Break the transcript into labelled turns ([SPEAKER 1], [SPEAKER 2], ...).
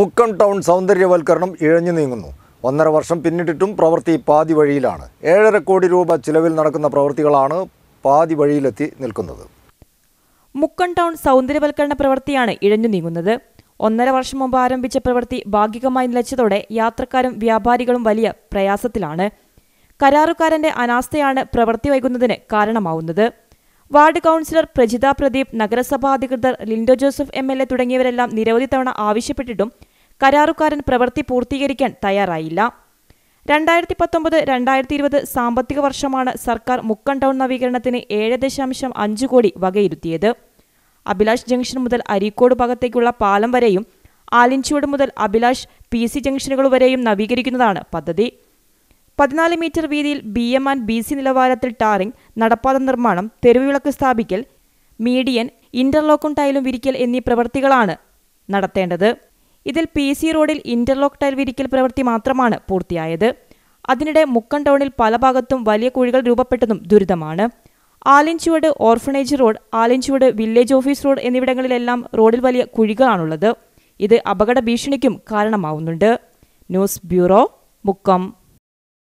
[SPEAKER 1] Mukkam town സൗന്ദര്യവൽക്കരണം ഇഴഞ്ഞു നീങ്ങുന്നു ഒന്നര വർഷം പിന്നിട്ടിട്ടും പ്രവൃത്തി പാതി വഴിയിലാണ് ഏഴര കോടി രൂപ ചിലവിൽ നടക്കുന്ന പ്രവൃത്തികളാണ് പാതി വഴിയിലെത്തി നിൽക്കുന്നത്
[SPEAKER 2] മുക്കം ടൗൺ സൗന്ദര്യവൽക്കരണ പ്രവൃത്തിയാണ് ഇഴഞ്ഞു നീങ്ങുന്നത് ഒന്നര വർഷം മുമ്പ് ആരംഭിച്ച പ്രവൃത്തി ഭാഗികമായി നിലച്ചതോടെ യാത്രക്കാരും വ്യാപാരികളും വലിയ പ്രയാസത്തിലാണ് കരാറുകാരന്റെ അനാസ്ഥയാണ് പ്രവൃത്തി വൈകുന്നതിന് കാരണമാവുന്നത് വാർഡ് കൗൺസിലർ പ്രജിത പ്രദീപ് നഗരസഭാ അധികൃതർ Lindo Joseph M L A തുടങ്ങിയവരെല്ലാം നിരവധി തവണ ആവശ്യപ്പെട്ടിട്ടും കരാറുകാരൻ പ്രവൃത്തി പൂർത്തീകരിക്കാൻ തയ്യാറായില്ല രണ്ടായിരത്തി പത്തൊമ്പത് രണ്ടായിരത്തി ഇരുപത് സാമ്പത്തിക വർഷമാണ് സർക്കാർ മുക്കൻ ടൗൺ നവീകരണത്തിന് ഏഴ് ദശാംശം അഞ്ച് കോടി വകയിരുത്തിയത് അഭിലാഷ് ജംഗ്ഷൻ മുതൽ അരീക്കോട് ഭാഗത്തേക്കുള്ള പാലം വരെയും ആലിൻചുവട് മുതൽ അഭിലാഷ് പി സി ജംഗ്ഷനുകൾ വരെയും നവീകരിക്കുന്നതാണ് പദ്ധതി പതിനാല് മീറ്റർ വീതിയിൽ B M and B C നിലവാരത്തിൽ ടാറിംഗ് നടപ്പാത നിർമ്മാണം തെരുവിളക്ക് സ്ഥാപിക്കൽ മീഡിയൻ ഇന്റർലോക്കും ടൈലും വിരിക്കൽ എന്നീ പ്രവൃത്തികളാണ് നടത്തേണ്ടത് ഇതിൽ പി സി റോഡിൽ ഇന്റർലോക്ക് ടൈൽ വിരിക്കൽ പ്രവൃത്തി മാത്രമാണ് പൂർത്തിയായത് അതിനിടെ മുക്കൻ ടൗണിൽ പല ഭാഗത്തും വലിയ കുഴികൾ രൂപപ്പെട്ടതും ദുരിതമാണ് Alinchuvad orphanage road Alinchuvad village office road എന്നിവിടങ്ങളിലെല്ലാം റോഡിൽ വലിയ കുഴികളാണുള്ളത് ഇത് അപകട ഭീഷണിക്കും കാരണമാവുന്നുണ്ട് ന്യൂസ് ബ്യൂറോ മുക്കം